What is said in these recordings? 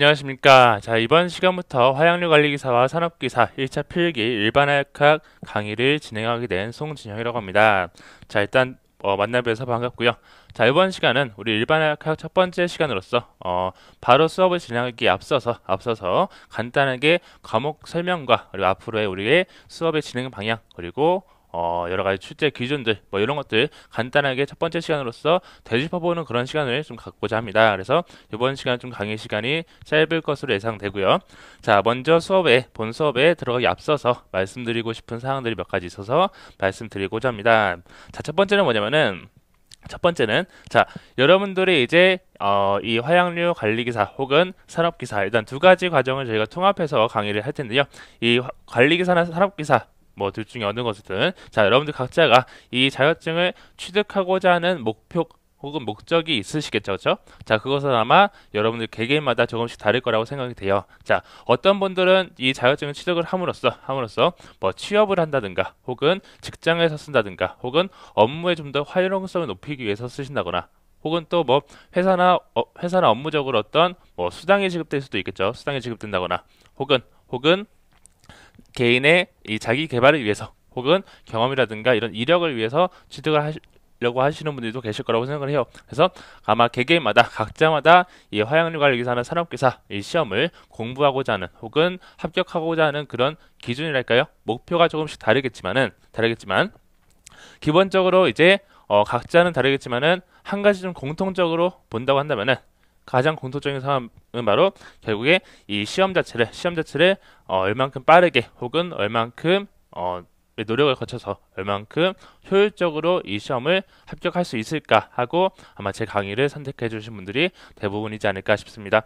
안녕하십니까. 자, 이번 시간부터 화약류 관리기사와 산업기사 1차 필기 일반학학 강의를 진행하게 된 송진영이라고 합니다. 자, 일단 어, 만나뵈서 반갑고요. 자, 이번 시간은 우리 일반학학 첫 번째 시간으로서 어, 바로 수업을 진행하기 앞서서 앞서서 간단하게 과목 설명과 그리고 앞으로의 우리의 수업의 진행 방향 그리고 어, 여러 가지 출제 기준들 뭐 이런 것들 간단하게 첫 번째 시간으로서 되짚어보는 그런 시간을 좀 갖고자 합니다. 그래서 이번 시간 좀 강의 시간이 짧을 것으로 예상되고요. 자, 먼저 수업에 본 수업에 들어가기 앞서서 말씀드리고 싶은 사항들이 몇 가지 있어서 말씀드리고자 합니다. 자, 첫 번째는 뭐냐면은 첫 번째는 자 여러분들이 이제 어, 이 화양류 관리기사 혹은 산업기사 일단 두 가지 과정을 저희가 통합해서 강의를 할 텐데요. 이 관리기사나 산업기사 뭐둘 중에 어느 것이든 자 여러분들 각자가 이 자격증을 취득하고자 하는 목표 혹은 목적이 있으시겠죠, 그렇죠? 자, 그것은 아마 여러분들 개개인마다 조금씩 다를 거라고 생각이 돼요. 자, 어떤 분들은 이 자격증을 취득을 함으로써, 함으로써 뭐 취업을 한다든가, 혹은 직장에서 쓴다든가, 혹은 업무에 좀 더 활용성을 높이기 위해서 쓰신다거나, 혹은 또 뭐 회사나 어, 회사나 업무적으로 어떤 뭐 수당이 지급될 수도 있겠죠, 수당이 지급된다거나, 혹은 혹은 개인의 이 자기 개발을 위해서 혹은 경험이라든가 이런 이력을 위해서 취득을 하시, 려고 하시는 분들도 계실 거라고 생각을 해요. 그래서 아마 개개인마다 각자마다 이화양류관리기사나 산업기사 이 시험을 공부하고자 하는 혹은 합격하고자 하는 그런 기준이랄까요? 목표가 조금씩 다르겠지만은 다르겠지만 기본적으로 이제 어, 각자는 다르겠지만은 한 가지 좀 공통적으로 본다고 한다면은 가장 공통적인 상황은 바로 결국에 이 시험 자체를 시험 자체를 어, 얼만큼 빠르게 혹은 얼만큼 어, 노력을 거쳐서 얼만큼 효율적으로 이 시험을 합격할 수 있을까 하고 아마 제 강의를 선택해 주신 분들이 대부분이지 않을까 싶습니다.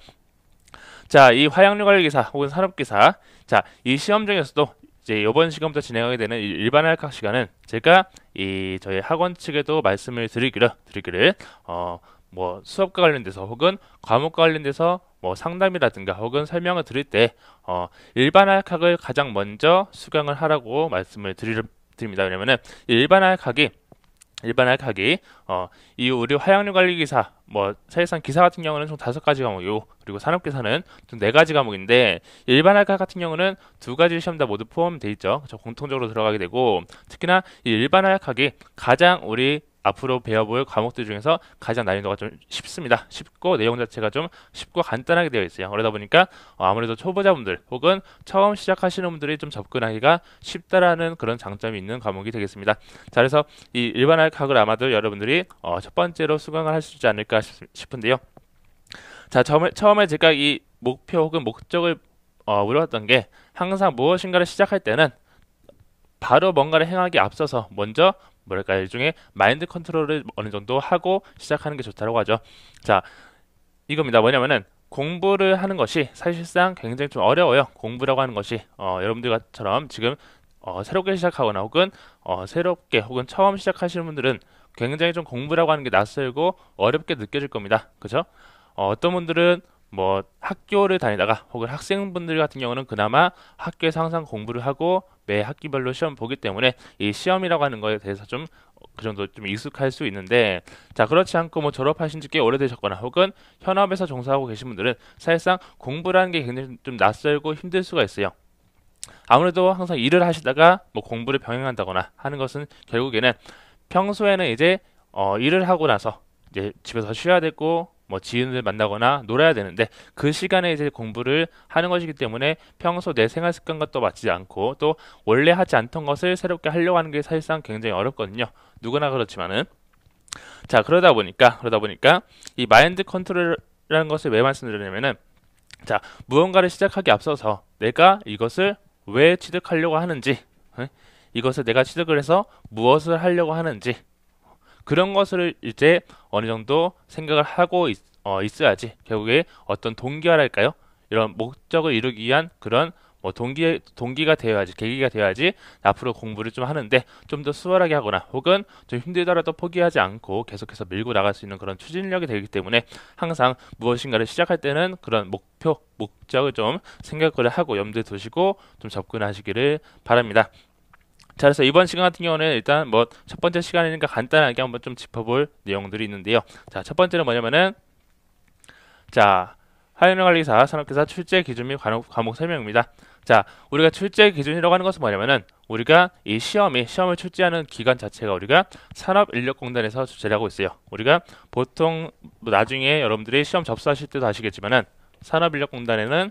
자, 이 화약류 관리기사 혹은 산업기사 자, 이 시험 중에서도 이제 이번 시험부터 진행하게 되는 일반 할각 시간은 제가 이 저희 학원 측에도 말씀을 드리기를 드리기를 어뭐 수업과 관련돼서 혹은 과목과 관련돼서 뭐 상담이라든가 혹은 설명을 드릴 때 어, 일반 학학을 가장 먼저 수강을 하라고 말씀을 드리, 드립니다. 왜냐면은 일반 학학이 일반 학학이 어, 이 우리 화학류 관리 기사 뭐 사실상 기사 같은 경우는 총 다섯 가지 과목이고 그리고 산업 기사는 총 네 가지 과목인데 일반 화 학과 같은 경우는 두 가지 시험 다 모두 포함돼 있죠. 그래서 공통적으로 들어가게 되고 특히나 이 일반 학학이 가장 우리 앞으로 배워볼 과목들 중에서 가장 난이도가 좀 쉽습니다. 쉽고 내용 자체가 좀 쉽고 간단하게 되어 있어요. 그러다 보니까 어, 아무래도 초보자분들 혹은 처음 시작하시는 분들이 좀 접근하기가 쉽다라는 그런 장점이 있는 과목이 되겠습니다. 자, 그래서 이 일반학을 아마도 여러분들이 어, 첫 번째로 수강을 할 수 있지 않을까 싶은데요. 자, 처음에, 처음에 제가 이 목표 혹은 목적을 어, 물어봤던 게 항상 무엇인가를 시작할 때는 바로 뭔가를 행하기 앞서서 먼저 뭐랄까 일종의 마인드 컨트롤을 어느 정도 하고 시작하는 게 좋다고 하죠. 자, 이겁니다. 뭐냐면은 공부를 하는 것이 사실상 굉장히 좀 어려워요. 공부라고 하는 것이 어, 여러분들처럼 지금 어, 새롭게 시작하거나 혹은 어, 새롭게 혹은 처음 시작하시는 분들은 굉장히 좀 공부라고 하는 게 낯설고 어렵게 느껴질 겁니다. 그죠? 어, 어떤 분들은 뭐 학교를 다니다가 혹은 학생분들 같은 경우는 그나마 학교에서 항상 공부를 하고 매 학기별로 시험 보기 때문에 이 시험이라고 하는 거에 대해서 좀 그 정도 좀 익숙할 수 있는데 자 그렇지 않고 뭐 졸업하신 지 꽤 오래되셨거나 혹은 현업에서 종사하고 계신 분들은 사실상 공부라는 게 굉장히 좀 낯설고 힘들 수가 있어요. 아무래도 항상 일을 하시다가 뭐 공부를 병행한다거나 하는 것은 결국에는 평소에는 이제 어 일을 하고 나서 이제 집에서 쉬어야 되고 뭐지인을 만나거나 놀아야 되는데 그 시간에 이제 공부를 하는 것이기 때문에 평소 내 생활 습관과 또 맞지 않고 또 원래 하지 않던 것을 새롭게 하려고 하는 게 사실상 굉장히 어렵거든요. 누구나 그렇지만은 자 그러다 보니까 그러다 보니까 이 마인드 컨트롤이라는 것을 왜 말씀드리냐면은 자 무언가를 시작하기 앞서서 내가 이것을 왜 취득하려고 하는지 이것을 내가 취득을 해서 무엇을 하려고 하는지 그런 것을 이제 어느 정도 생각을 하고 있, 어, 있어야지 결국에 어떤 동기화랄까요? 이런 목적을 이루기 위한 그런 뭐 동기 동기가 되어야지 계기가 되어야지 앞으로 공부를 좀 하는데 좀 더 수월하게 하거나 혹은 좀 힘들더라도 포기하지 않고 계속해서 밀고 나갈 수 있는 그런 추진력이 되기 때문에 항상 무엇인가를 시작할 때는 그런 목표 목적을 좀 생각을 하고 염두에 두시고 좀 접근하시기를 바랍니다. 자, 그래서 이번 시간 같은 경우는 일단 뭐 첫 번째 시간이니까 간단하게 한번 좀 짚어볼 내용들이 있는데요. 자, 첫 번째는 뭐냐면은 자, 하연관리사 산업기사 출제 기준 및 과목, 설명입니다. 자, 우리가 출제 기준이라고 하는 것은 뭐냐면은 우리가 이 시험이 시험을 출제하는 기간 자체가 우리가 산업인력공단에서 주최를 하고 있어요. 우리가 보통 나중에 여러분들이 시험 접수하실 때도 아시겠지만은 산업인력공단에는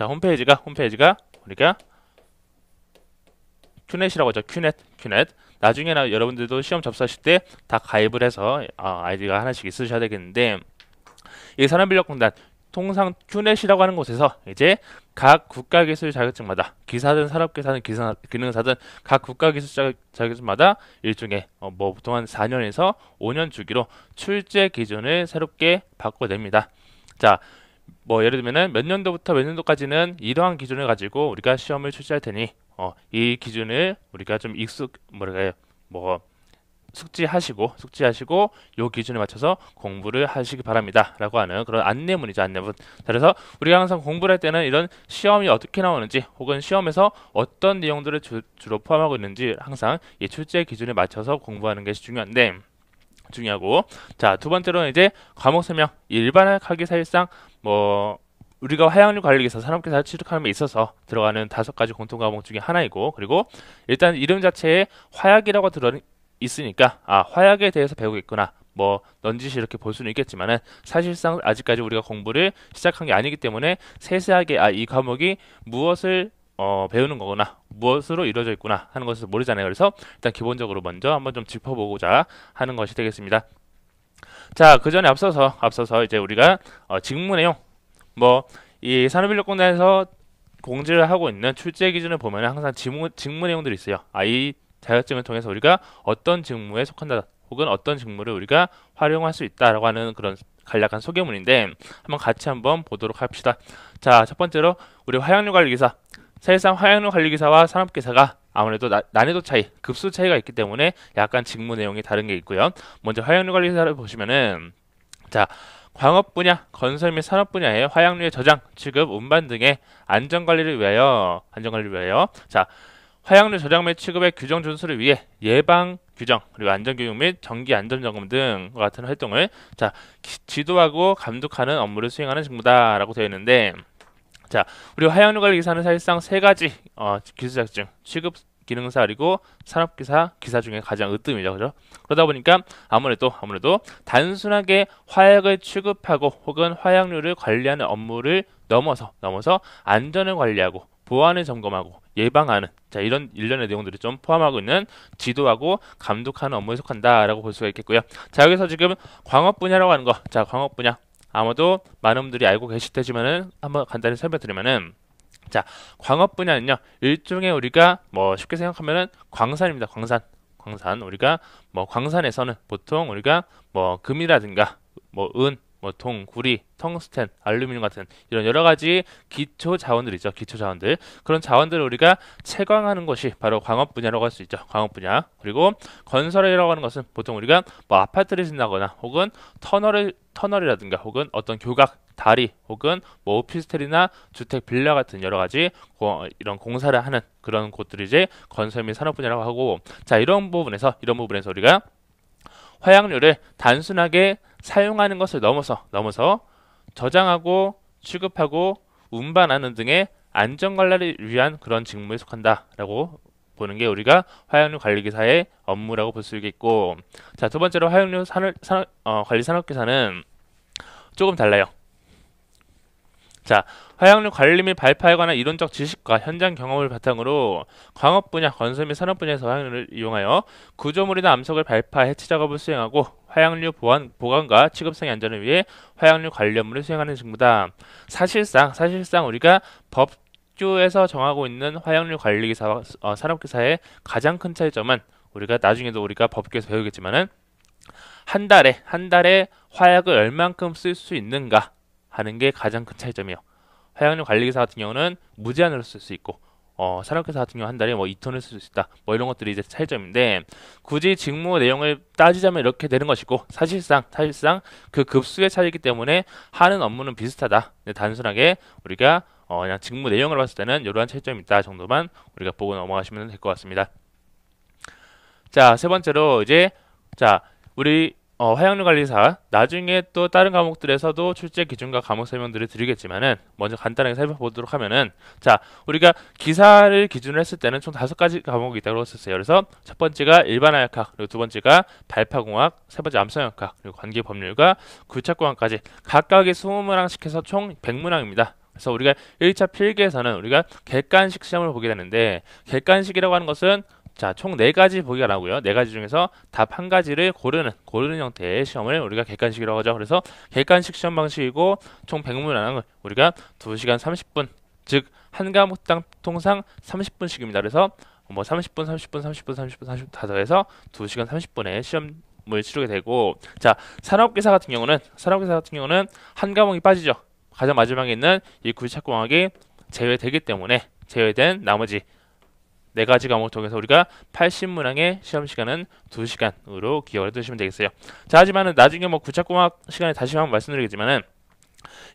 자, 홈페이지가, 홈페이지가, 우리가 큐넷이라고 하죠. 큐넷, 큐넷. 나중에 나 여러분들도 시험 접수하실 때 다 가입을 해서 어, 아이디가 하나씩 있으셔야 되겠는데 이 산업인력공단 통상 큐넷이라고 하는 곳에서 이제 각 국가기술 자격증마다 기사든 산업기사든 기사, 기능사든 각 국가기술 자격증마다 일종의 어, 뭐 보통 한 4년에서 5년 주기로 출제 기준을 새롭게 바꿔냅니다. 자뭐 예를 들면은 몇 년도부터 몇 년도까지는 이러한 기준을 가지고 우리가 시험을 출제할 테니 어, 이 기준을 우리가 좀 익숙 뭐랄까요 뭐 숙지하시고 숙지하시고 요 기준에 맞춰서 공부를 하시기 바랍니다라고 하는 그런 안내문이죠 안내문 그래서 우리가 항상 공부를 할 때는 이런 시험이 어떻게 나오는지 혹은 시험에서 어떤 내용들을 주, 로 포함하고 있는지 항상 이 출제 기준에 맞춰서 공부하는 것이 중요한데 중요하고 자 두 번째로는 이제 과목 설명 일반학하기 사실상 뭐 우리가 화학류 관리 기사 산업계사 취득하는데 있어서 들어가는 다섯 가지 공통 과목 중에 하나이고 그리고 일단 이름 자체에 화약이라고 들어 있으니까 아 화약에 대해서 배우겠구나 뭐 넌지시 이렇게 볼 수는 있겠지만은 사실상 아직까지 우리가 공부를 시작한 게 아니기 때문에 세세하게 아 이 과목이 무엇을 어, 배우는 거구나 무엇으로 이루어져 있구나 하는 것을 모르잖아요 그래서 일단 기본적으로 먼저 한번 좀 짚어보고자 하는 것이 되겠습니다 자, 그 전에 앞서서 앞서서 이제 우리가 어, 직무 내용 뭐 이 산업인력공단에서 공지를 하고 있는 출제 기준을 보면 항상 직무, 직무 내용들이 있어요. 아이 자격증을 통해서 우리가 어떤 직무에 속한다 혹은 어떤 직무를 우리가 활용할 수 있다라고 하는 그런 간략한 소개문인데 한번 같이 한번 보도록 합시다. 자, 첫 번째로 우리 화양류 관리기사 사실상 화양류 관리기사와 산업기사가 아무래도 나, 난이도 차이, 급수 차이가 있기 때문에 약간 직무 내용이 다른 게 있고요. 먼저 화약류 관리사를 보시면은 자 광업 분야, 건설 및 산업 분야의 화약류의 저장, 취급, 운반 등의 안전 관리를 위하여 안전 관리를 위하여 자 화약류 저장 및 취급의 규정 준수를 위해 예방 규정 그리고 안전 교육 및전기 안전 점검 등과 같은 활동을 자 기, 지도하고 감독하는 업무를 수행하는 직무다라고 되어 있는데 자, 우리 하향료관 리 기사는 사실상 세 가지 어, 기술자격증, 취급 기능사 그리고 산업기사 기사 중에 가장 으뜸이죠, 그죠? 그러다 보니까 아무래도 아무래도 단순하게 화약을 취급하고 혹은 화약류를 관리하는 업무를 넘어서 넘어서 안전을 관리하고 보안을 점검하고 예방하는 자 이런 일련의 내용들이 좀 포함하고 있는 지도하고 감독하는 업무에 속한다라고 볼 수가 있겠고요. 자 여기서 지금 광업 분야라고 하는 거, 자 광업 분야 아마도 많은 분들이 알고 계실 테지만은 한번 간단히 설명드리면은 자 광업 분야는요 일종의 우리가 뭐 쉽게 생각하면은 광산입니다 광산 광산 우리가 뭐 광산에서는 보통 우리가 뭐 금이라든가 뭐은 뭐 동, 구리, 텅스텐, 알루미늄 같은 이런 여러 가지 기초 자원들 있죠. 기초 자원들. 그런 자원들을 우리가 채광하는 것이 바로 광업 분야라고 할 수 있죠. 광업 분야. 그리고 건설이라고 하는 것은 보통 우리가 뭐 아파트를 짓는다거나 혹은 터널을 터널이라든가 혹은 어떤 교각 다리 혹은 뭐 오피스텔이나 주택 빌라 같은 여러 가지 고, 이런 공사를 하는 그런 곳들이 이제 건설 및 산업 분야라고 하고 자 이런 부분에서 이런 부분에서 우리가 화약률을 단순하게 사용하는 것을 넘어서 넘어서 저장하고 취급하고 운반하는 등의 안전 관리를 위한 그런 직무에 속한다라고 보는 게 우리가 화학류 관리기사의 업무라고 볼 수 있겠고 자 두 번째로 화학류 산업 어, 관리 산업기사는 조금 달라요. 자, 화약류 관리 및 발파에 관한 이론적 지식과 현장 경험을 바탕으로 광업 분야, 건설 및 산업 분야에서 화약류를 이용하여 구조물이나 암석을 발파, 해체 작업을 수행하고 화약류 보안, 보관과 취급성의 안전을 위해 화약류 관리 업무를 수행하는 직무다. 사실상, 사실상 우리가 법학에서 정하고 있는 화약류 관리기사와 어, 산업기사의 가장 큰 차이점은 우리가 나중에도 우리가 법규에서 배우겠지만은 한 달에 한 달에 화약을 얼만큼 쓸 수 있는가 하는 게 가장 큰 차이점이에요. 하향료 관리기사 같은 경우는 무제한으로 쓸 수 있고 어, 사람께서 같은 경우 한 달에 뭐 2톤을 쓸 수 있다. 뭐 이런 것들이 이제 차이점인데 굳이 직무 내용을 따지자면 이렇게 되는 것이고 사실상 사실상 그 급수의 차이기 때문에 하는 업무는 비슷하다. 단순하게 우리가 어, 그냥 직무 내용을 봤을 때는 이러한 차이점이 있다 정도만 우리가 보고 넘어가시면 될 것 같습니다. 자, 세 번째로 이제 자, 우리 어, 화약류 관리사 나중에 또 다른 과목들에서도 출제 기준과 과목 설명들을 드리겠지만은 먼저 간단하게 살펴보도록 하면은 자 우리가 기사를 기준으로 했을 때는 총 다섯 가지 과목이 있다고 했었어요. 그래서 첫 번째가 일반 화약학 그리고 두 번째가 발파공학 세 번째 암성역학 그리고 관계 법률과 굴착공학까지 각각의 2 0문항시켜서총 100문항입니다. 그래서 우리가 1차 필기에서는 우리가 객관식 시험을 보게 되는데 객관식이라고 하는 것은 자, 총 네가지 보기가 나고요 네가지 중에서 답 한 가지를 고르는, 고르는 형태의 시험을 우리가 객관식이라고 하죠. 그래서 객관식 시험 방식이고 총 100문 안항을 우리가 2시간 30분, 즉, 한 과목당 통상 30분씩입니다. 그래서 뭐 30분, 30분, 30분, 30분, 30분 다 더해서 2시간 30분의 시험을 치르게 되고 자, 산업기사 같은 경우는 산업기사 같은 경우는 한 과목이 빠지죠. 가장 마지막에 있는 이 구시착공학이 제외되기 때문에 제외된 나머지 네 가지 과목 을 통해서 우리가 80문항의 시험 시간은 2시간으로 기억을 해두시면 되겠어요. 자, 하지만은 나중에 뭐 구착공학 시간에 다시 한번 말씀드리겠지만은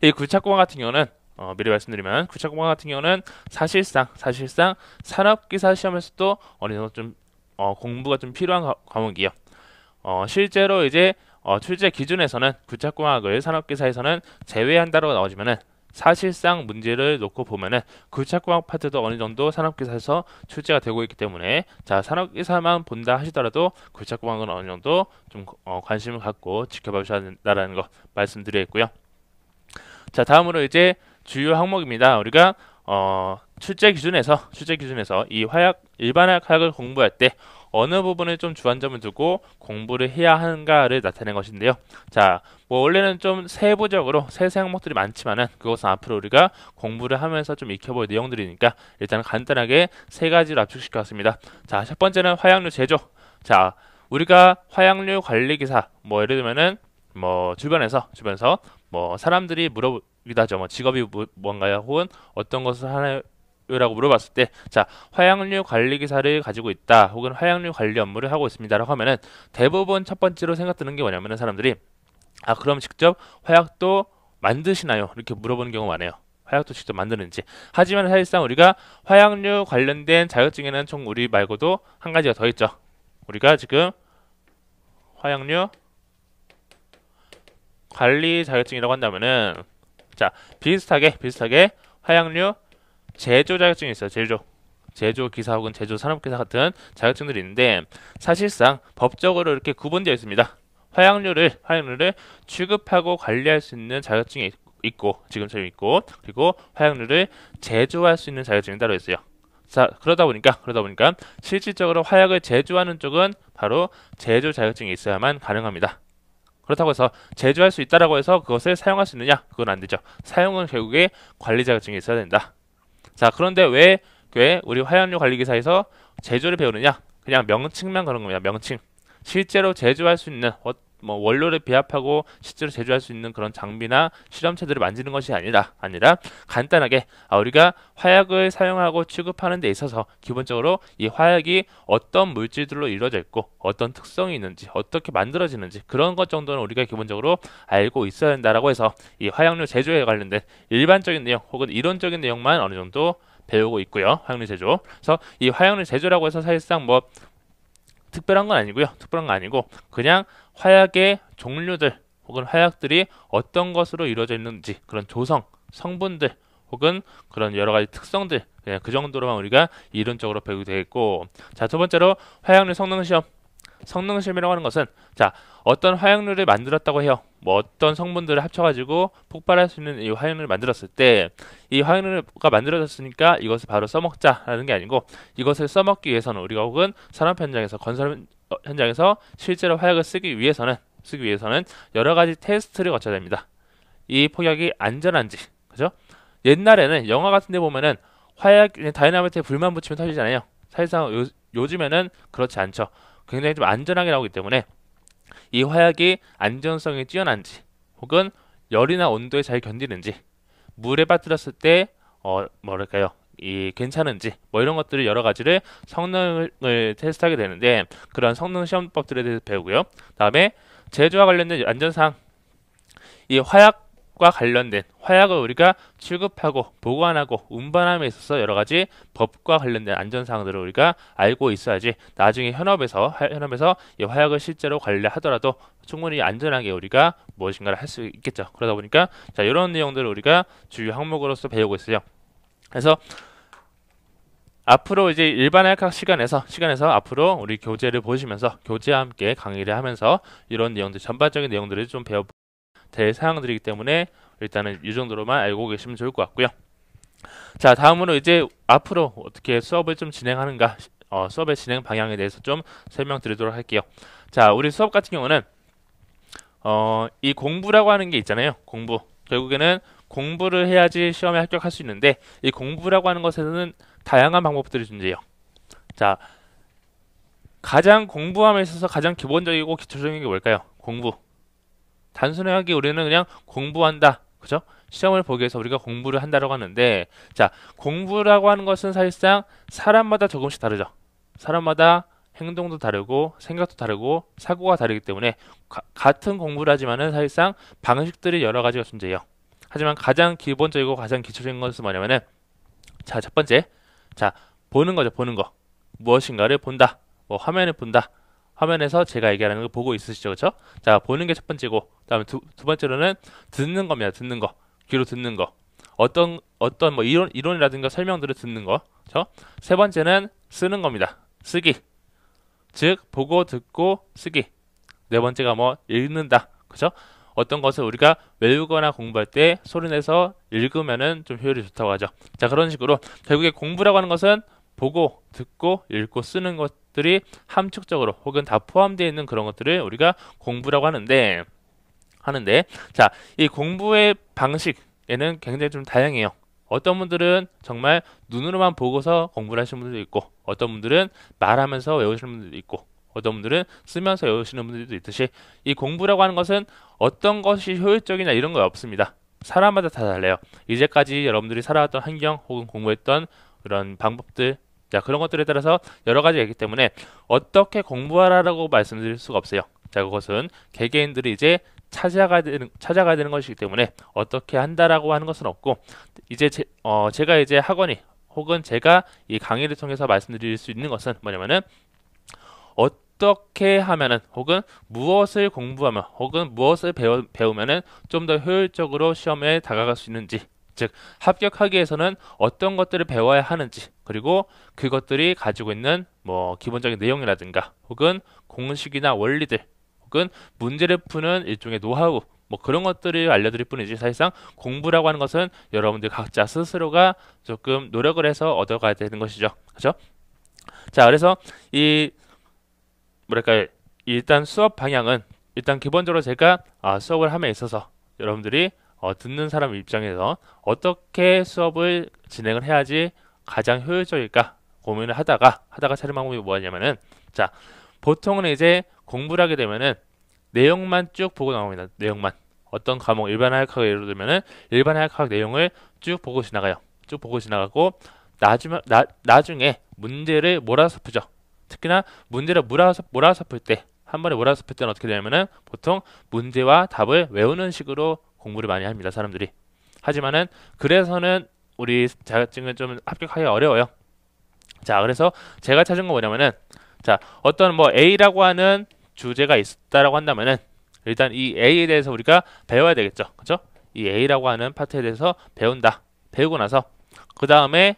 이 구착공학 같은 경우는 어, 미리 말씀드리면 구착공학 같은 경우는 사실상 사실상 산업기사 시험에서도 어느 정도 좀 어, 공부가 좀 필요한 과, 목이에요 어, 실제로 이제 어, 출제 기준에서는 구착공학을 산업기사에서는 제외한다고 나오지만은 사실상 문제를 놓고 보면은 굴착공학 파트도 어느 정도 산업기사에서 출제가 되고 있기 때문에 자 산업기사만 본다 하시더라도 굴착공학은 어느 정도 좀 어, 관심을 갖고 지켜봐 주셔야 된다라는 거 말씀드리겠고요. 자 다음으로 이제 주요 항목입니다. 우리가 어, 출제 기준에서 출제 기준에서 이 화약 일반 화약을 공부할 때 어느 부분에 좀 주안점을 두고 공부를 해야 하는가를 나타낸 것인데요. 자, 뭐 원래는 좀 세부적으로 세세 항목들이 많지만은 그것은 앞으로 우리가 공부를 하면서 좀 익혀볼 내용들이니까 일단 간단하게 세 가지로 압축시켰습니다. 자, 첫 번째는 화약류 제조. 자, 우리가 화약류 관리 기사 뭐 예를 들면은 뭐 주변에서 주변에서 뭐 사람들이 물어보기도 하죠. 뭐 직업이 뭐, 뭔가요? 혹은 어떤 것을 하나 라고 물어봤을 때, 자, 화약류 관리 기사를 가지고 있다, 혹은 화약류 관리 업무를 하고 있습니다. 라고 하면은 대부분 첫 번째로 생각드는 게 뭐냐면은 사람들이, 아, 그럼 직접 화약도 만드시나요? 이렇게 물어보는 경우가 많아요. 화약도 직접 만드는지. 하지만 사실상 우리가 화약류 관련된 자격증에는 총 우리 말고도 한 가지가 더 있죠. 우리가 지금 화약류 관리 자격증이라고 한다면은, 자, 비슷하게, 비슷하게 화약류 제조 자격증이 있어요. 제조. 제조기사 혹은 제조산업기사 같은 자격증들이 있는데 사실상 법적으로 이렇게 구분되어 있습니다. 화약류를 화약류를 취급하고 관리할 수 있는 자격증이 있고 지금처럼 있고 그리고 화약류를 제조할 수 있는 자격증이 따로 있어요. 자 그러다 보니까 그러다 보니까 실질적으로 화약을 제조하는 쪽은 바로 제조 자격증이 있어야만 가능합니다. 그렇다고 해서 제조할 수 있다라고 해서 그것을 사용할 수 있느냐 그건 안 되죠. 사용은 결국에 관리 자격증이 있어야 된다. 자 그런데 왜, 왜 우리 화염료 관리기사에서 제조를 배우느냐 그냥 명칭만 그런 겁니다 명칭 실제로 제조할 수 있는 어, 뭐 원료를 배합하고 실제로 제조할 수 있는 그런 장비나 실험체들을 만지는 것이 아니라 아니라 간단하게 아, 우리가 화약을 사용하고 취급하는 데 있어서 기본적으로 이 화약이 어떤 물질들로 이루어져 있고 어떤 특성이 있는지 어떻게 만들어지는지 그런 것 정도는 우리가 기본적으로 알고 있어야 된다라고 해서 이 화약류 제조에 관련된 일반적인 내용 혹은 이론적인 내용만 어느 정도 배우고 있고요. 화약류 제조. 그래서 이 화약류 제조라고 해서 사실상 뭐 특별한 건 아니고요. 특별한 건 아니고 그냥 화약의 종류들 혹은 화약들이 어떤 것으로 이루어져 있는지 그런 조성, 성분들 혹은 그런 여러 가지 특성들 그냥 예, 그 정도로만 우리가 이론적으로 배우게 되겠고 자 두 번째로 화약류 성능 시험 성능 시험이라고 하는 것은 자 어떤 화약류를 만들었다고 해요 뭐 어떤 성분들을 합쳐가지고 폭발할 수 있는 이화약류를 만들었을 때 이화약류가 만들어졌으니까 이것을 바로 써먹자라는 게 아니고 이것을 써먹기 위해서는 우리가 혹은 산업 현장에서 건설 어, 현장에서 실제로 화약을 쓰기 위해서는 쓰기 위해서는 여러 가지 테스트를 거쳐야 됩니다. 이 폭약이 안전한지, 그죠? 옛날에는 영화 같은데 보면은 화약 다이나믹에 불만 붙이면 터지잖아요. 사실상 요, 요즘에는 그렇지 않죠. 굉장히 좀 안전하게 나오기 때문에 이 화약이 안전성이 뛰어난지, 혹은 열이나 온도에 잘 견디는지, 물에 빠뜨렸을 때 어, 뭐랄까요? 이 괜찮은지 뭐 이런 것들을 여러 가지를 성능을 테스트하게 되는데 그런 성능 시험법들에 대해서 배우고요. 다음에 제조와 관련된 안전상이 화약과 관련된 화약을 우리가 취급하고 보관하고 운반함에 있어서 여러 가지 법과 관련된 안전사항들을 우리가 알고 있어야지 나중에 현업에서 현업에서 이 화약을 실제로 관리하더라도 충분히 안전하게 우리가 무엇인가를 할 수 있겠죠. 그러다 보니까 자 이런 내용들을 우리가 주요 항목으로서 배우고 있어요. 그래서 앞으로 이제 일반 학학 시간에서 시간에서 앞으로 우리 교재를 보시면서 교재와 함께 강의를 하면서 이런 내용들 전반적인 내용들을 좀 배워 될 사항들이기 때문에 일단은 이 정도로만 알고 계시면 좋을 것 같고요. 자 다음으로 이제 앞으로 어떻게 수업을 좀 진행하는가 어, 수업의 진행 방향에 대해서 좀 설명드리도록 할게요. 자 우리 수업 같은 경우는 어, 이 공부라고 하는 게 있잖아요. 공부 결국에는 공부를 해야지 시험에 합격할 수 있는데 이 공부라고 하는 것에는 서 다양한 방법들이 존재해요. 자, 가장 공부함에 있어서 가장 기본적이고 기초적인 게 뭘까요? 공부. 단순하게 우리는 그냥 공부한다. 그죠? 시험을 보기 위해서 우리가 공부를 한다고 하는데 자, 공부라고 하는 것은 사실상 사람마다 조금씩 다르죠. 사람마다 행동도 다르고 생각도 다르고 사고가 다르기 때문에 가, 같은 공부를 하지만은 사실상 방식들이 여러 가지가 존재해요. 하지만 가장 기본적이고 가장 기초적인 것은 뭐냐면은 자, 첫 번째. 자, 보는 거죠. 보는 거. 무엇인가를 본다. 뭐 화면을 본다. 화면에서 제가 얘기하는 거 보고 있으시죠. 그쵸 자, 보는 게 첫 번째고 그다음에 두, 두 번째로는 듣는 겁니다. 듣는 거. 귀로 듣는 거. 어떤 어떤 뭐 이론 이론이라든가 설명들을 듣는 거. 그렇세 번째는 쓰는 겁니다. 쓰기. 즉 보고 듣고 쓰기. 네 번째가 뭐 읽는다. 그쵸 어떤 것을 우리가 외우거나 공부할 때 소리내서 읽으면은 좀 효율이 좋다고 하죠. 자, 그런 식으로 결국에 공부라고 하는 것은 보고, 듣고, 읽고, 쓰는 것들이 함축적으로 혹은 다 포함되어 있는 그런 것들을 우리가 공부라고 하는데 하는데 자, 이 공부의 방식에는 굉장히 좀 다양해요. 어떤 분들은 정말 눈으로만 보고서 공부를 하시는 분들도 있고 어떤 분들은 말하면서 외우시는 분들도 있고 어떤 분들은 쓰면서 외우시는 분들도 있듯이 이 공부라고 하는 것은 어떤 것이 효율적이나 이런 거 없습니다. 사람마다 다 달라요. 이제까지 여러분들이 살아왔던 환경 혹은 공부했던 그런 방법들 자 그런 것들에 따라서 여러 가지가 있기 때문에 어떻게 공부하라고 말씀드릴 수가 없어요. 자 그것은 개개인들이 이제 찾아가야 되는 찾아가야 되는 것이기 때문에 어떻게 한다라고 하는 것은 없고 이제 제, 어, 제가 이제 학원이 혹은 제가 이 강의를 통해서 말씀드릴 수 있는 것은 뭐냐면은 어떤 어떻게 하면은 혹은 무엇을 공부하면 혹은 무엇을 배우, 배우면은 좀 더 효율적으로 시험에 다가갈 수 있는지 즉 합격하기 위해서는 어떤 것들을 배워야 하는지 그리고 그것들이 가지고 있는 뭐 기본적인 내용이라든가 혹은 공식이나 원리들 혹은 문제를 푸는 일종의 노하우 뭐 그런 것들을 알려드릴 뿐이지 사실상 공부라고 하는 것은 여러분들 각자 스스로가 조금 노력을 해서 얻어가야 되는 것이죠 그죠 자 그래서 이 뭐랄까 일단 수업 방향은 일단 기본적으로 제가 아, 수업을 함에 있어서 여러분들이 어, 듣는 사람 입장에서 어떻게 수업을 진행을 해야지 가장 효율적일까 고민을 하다가 하다가 차림 방법이 뭐냐면은 자 보통은 이제 공부를 하게 되면은 내용만 쭉 보고 나옵니다 내용만 어떤 과목 일반 학학 예를 들면은 일반 학학 내용을 쭉 보고 지나가요 쭉 보고 지나가고 나중에 나, 나중에 문제를 몰아서 푸죠 특히나 문제를 몰아서, 몰아서 풀 때, 한 번에 몰아서 풀 때는 어떻게 되냐면은 보통 문제와 답을 외우는 식으로 공부를 많이 합니다, 사람들이. 하지만은 그래서는 우리 자격증은 좀 합격하기 어려워요. 자, 그래서 제가 찾은 건 뭐냐면은 자, 어떤 뭐 A라고 하는 주제가 있다라고 한다면은 일단 이 A에 대해서 우리가 배워야 되겠죠. 그죠? 이 A라고 하는 파트에 대해서 배운다. 배우고 나서 그 다음에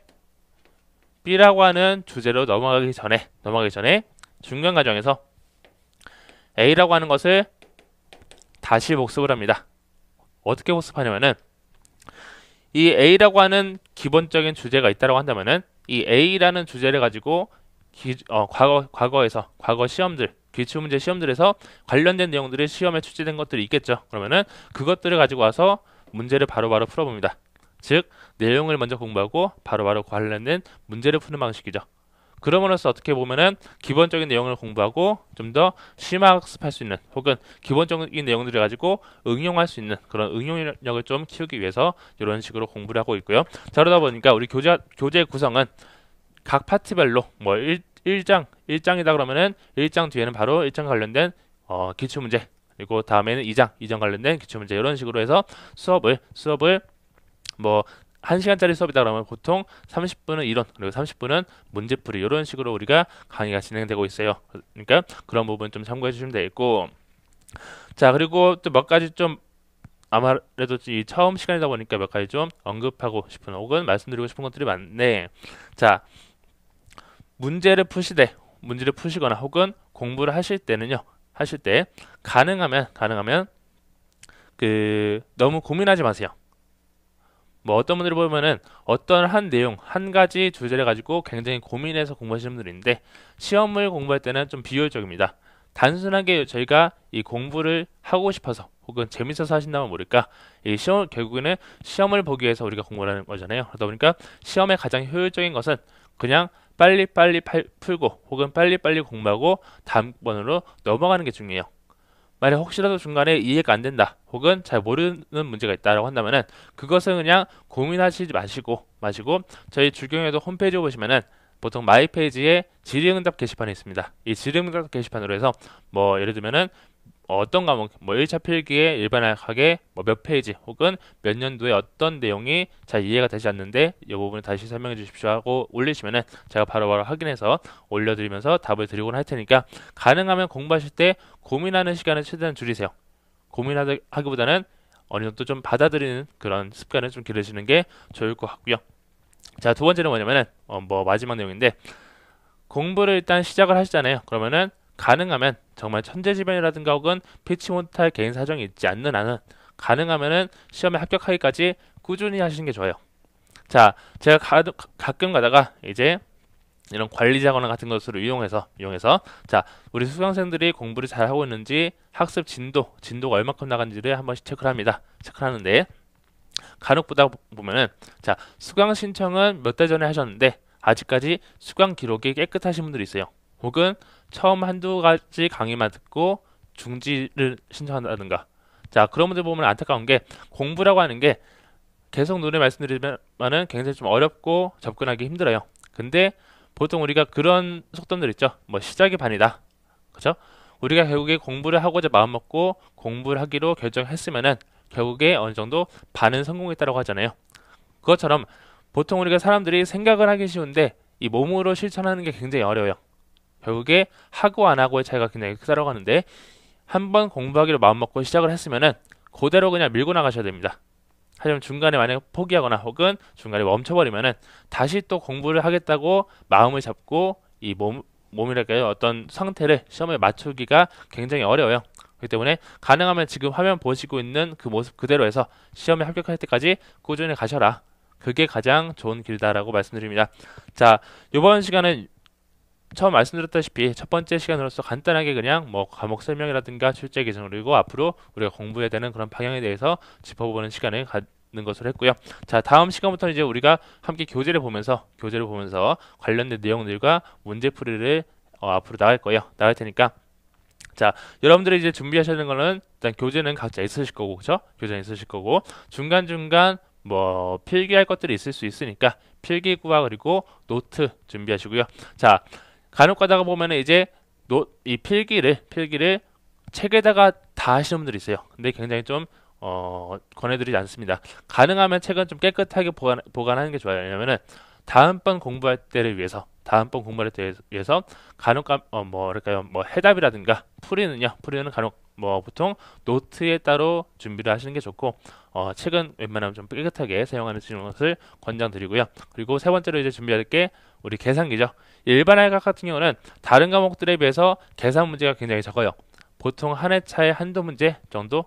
B라고 하는 주제로 넘어가기 전에 넘어가기 전에 중간 과정에서 A라고 하는 것을 다시 복습을 합니다. 어떻게 복습하냐면은 이 A라고 하는 기본적인 주제가 있다고 한다면은 이 A라는 주제를 가지고 기, 어, 과거 과거에서 과거 시험들 기출 문제 시험들에서 관련된 내용들이 시험에 출제된 것들이 있겠죠. 그러면은 그것들을 가지고 와서 문제를 바로바로 바로 풀어봅니다. 즉 내용을 먼저 공부하고 바로바로 바로 관련된 문제를 푸는 방식이죠. 그러므로써 어떻게 보면은 기본적인 내용을 공부하고 좀 더 심화학습할 수 있는 혹은 기본적인 내용들을 가지고 응용할 수 있는 그런 응용력을 좀 키우기 위해서 이런 식으로 공부를 하고 있고요. 자, 그러다 보니까 우리 교재, 교재 구성은 각 파트별로 뭐 1, 1장, 1장이다 그러면은 1장 뒤에는 바로 1장 관련된 어, 기출문제 그리고 다음에는 2장, 2장 관련된 기출문제 이런 식으로 해서 수업을 수업을 뭐 1시간짜리 수업이다 그러면 보통 30분은 이론 그리고 30분은 문제풀이 이런 식으로 우리가 강의가 진행되고 있어요. 그러니까 그런 부분 좀 참고해 주시면 되겠고 자 그리고 또 몇 가지 좀 아마래도 이 처음 시간이다 보니까 몇 가지 좀 언급하고 싶은 혹은 말씀드리고 싶은 것들이 많네. 자 문제를 푸시되 문제를 푸시거나 혹은 공부를 하실 때는요 하실 때 가능하면 가능하면 그 너무 고민하지 마세요. 뭐 어떤 분들을 보면은 어떤 한 내용, 한 가지 주제를 가지고 굉장히 고민해서 공부하시는 분들인데 시험을 공부할 때는 좀 비효율적입니다. 단순하게 저희가 이 공부를 하고 싶어서 혹은 재밌어서 하신다면 모를까 이 시험 결국에는 시험을 보기 위해서 우리가 공부를 하는 거잖아요. 그러다 보니까 시험에 가장 효율적인 것은 그냥 빨리빨리 빨리 풀고 혹은 빨리빨리 공부하고 다음 번으로 넘어가는 게 중요해요. 만약 혹시라도 중간에 이해가 안 된다 혹은 잘 모르는 문제가 있다라고 한다면은 그것은 그냥 고민하시지 마시고 마시고 저희 주경에도 홈페이지 에 보시면은 보통 마이 페이지에 질의응답 게시판이 있습니다. 이 질의응답 게시판으로 해서 뭐 예를 들면은 어, 어떤 과목, 뭐 1차 필기에 일반학하게 뭐 몇 페이지 혹은 몇 년도에 어떤 내용이 잘 이해가 되지 않는데 이 부분을 다시 설명해 주십시오 하고 올리시면은 제가 바로바로 바로 확인해서 올려드리면서 답을 드리곤 할 테니까 가능하면 공부하실 때 고민하는 시간을 최대한 줄이세요. 고민하기보다는 어느 정도 좀 받아들이는 그런 습관을 좀 기르시는 게 좋을 것 같고요. 자, 두 번째는 뭐냐면은 어, 뭐 마지막 내용인데 공부를 일단 시작을 하시잖아요. 그러면은 가능하면 정말 천재지변이라든가 혹은 피치 못할 개인 사정이 있지 않는 한은 가능하면은 시험에 합격하기까지 꾸준히 하시는 게 좋아요. 자, 제가 가, 가끔 가다가 이제 이런 관리자거나 같은 것을 이용해서 이용해서 자 우리 수강생들이 공부를 잘 하고 있는지 학습 진도 진도가 얼마큼 나간지를 한 번씩 체크를 합니다 체크를 하는데 간혹 보다 보면은 자 수강 신청은 몇 달 전에 하셨는데 아직까지 수강 기록이 깨끗하신 분들이 있어요 혹은 처음 한두 가지 강의만 듣고 중지를 신청한다든가. 자, 그런 분들 보면 안타까운 게 공부라고 하는 게 계속 눈에 말씀드리면은 굉장히 좀 어렵고 접근하기 힘들어요. 근데 보통 우리가 그런 속도들 있죠. 뭐 시작이 반이다. 그죠? 우리가 결국에 공부를 하고자 마음먹고 공부를 하기로 결정했으면은 결국에 어느 정도 반은 성공했다라고 하잖아요. 그것처럼 보통 우리가 사람들이 생각을 하기 쉬운데 이 몸으로 실천하는 게 굉장히 어려워요. 결국에 하고 안 하고의 차이가 굉장히 크다고 하는데 한 번 공부하기로 마음먹고 시작을 했으면은 그대로 그냥 밀고 나가셔야 됩니다. 하지만 중간에 만약 포기하거나 혹은 중간에 멈춰버리면은 다시 또 공부를 하겠다고 마음을 잡고 이 몸, 몸이랄까요 어떤 상태를 시험에 맞추기가 굉장히 어려워요. 그렇기 때문에 가능하면 지금 화면 보시고 있는 그 모습 그대로 해서 시험에 합격할 때까지 꾸준히 가셔라. 그게 가장 좋은 길다라고 말씀드립니다. 자, 이번 시간은 처음 말씀드렸다시피 첫 번째 시간으로서 간단하게 그냥 뭐 과목 설명이라든가 출제 기준 그리고 앞으로 우리가 공부해야 되는 그런 방향에 대해서 짚어보는 시간을 갖는 것으로 했고요. 자 다음 시간부터는 이제 우리가 함께 교재를 보면서 교재를 보면서 관련된 내용들과 문제풀이를 어, 앞으로 나갈 거예요. 나갈 테니까 자, 여러분들이 이제 준비하셔야 되는 거는 일단 교재는 각자 있으실 거고, 그렇죠? 교재는 있으실 거고 중간중간 뭐 필기할 것들이 있을 수 있으니까 필기구와 그리고 노트 준비하시고요. 자, 간혹 가다가 보면은 이제 노, 이 필기를 필기를 책에다가 다 하시는 분들이 있어요. 근데 굉장히 좀 어, 권해드리지 않습니다. 가능하면 책은 좀 깨끗하게 보관, 보관하는 게 좋아요. 왜냐면은 다음번 공부할 때를 위해서 다음번 공부할 때를 위해서 간혹 어, 뭐, 뭐랄까요 뭐 해답이라든가 풀이는요 풀이는 간혹 뭐 보통 노트에 따로 준비를 하시는 게 좋고 어, 책은 웬만하면 좀 깨끗하게 사용하는 것을 권장드리고요. 그리고 세 번째로 이제 준비할 게 우리 계산기죠. 일반 알각 같은 경우는 다른 과목들에 비해서 계산 문제가 굉장히 적어요. 보통 한 회차에 한두 문제 정도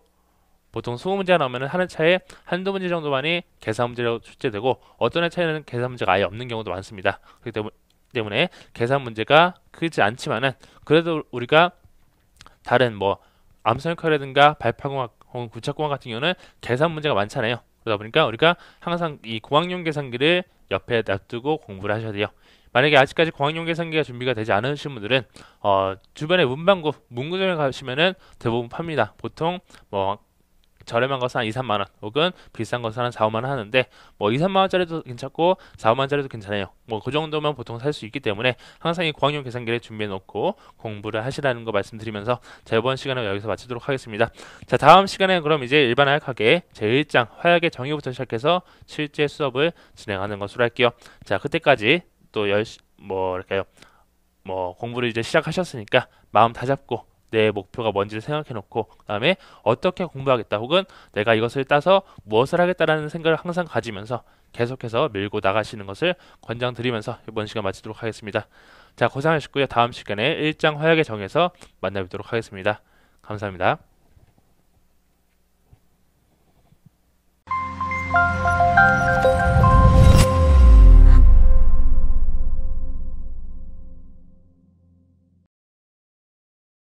보통 20문제가 나오면 한 회차에 한두 문제 정도만이 계산 문제로 출제되고 어떤 회차에는 계산 문제가 아예 없는 경우도 많습니다. 그렇기 때문에 계산 문제가 크지 않지만은 그래도 우리가 다른 뭐 암살카라든가 발파공학 혹은 구착공학 같은 경우는 계산 문제가 많잖아요. 그러다 보니까 우리가 항상 이 공학용 계산기를 옆에 놔두고 공부를 하셔야 돼요. 만약에 아직까지 공학용 계산기가 준비가 되지 않으신 분들은 어, 주변에 문방구, 문구점에 가시면은 대부분 팝니다. 보통 뭐 저렴한 것은 한 2, 3만 원 혹은 비싼 것은 한 4, 5만 원 하는데 뭐 2, 3만 원짜리도 괜찮고 4, 5만 원짜리도 괜찮아요. 뭐 그 정도면 보통 살 수 있기 때문에 항상 이 공학용 계산기를 준비해 놓고 공부를 하시라는 거 말씀드리면서 제 이번 시간을 여기서 마치도록 하겠습니다. 자 다음 시간에 그럼 이제 일반 화약하게 제1장 화약의 정의부터 시작해서 실제 수업을 진행하는 것으로 할게요. 자 그때까지 또 열시 뭐랄까요뭐 공부를 이제 시작하셨으니까 마음 다잡고 내 목표가 뭔지를 생각해 놓고 그다음에 어떻게 공부하겠다 혹은 내가 이것을 따서 무엇을 하겠다라는 생각을 항상 가지면서 계속해서 밀고 나가시는 것을 권장드리면서 이번 시간 마치도록 하겠습니다. 자, 고생하셨고요. 다음 시간에 일장 화약에 정해서 만나뵙도록 하겠습니다. 감사합니다.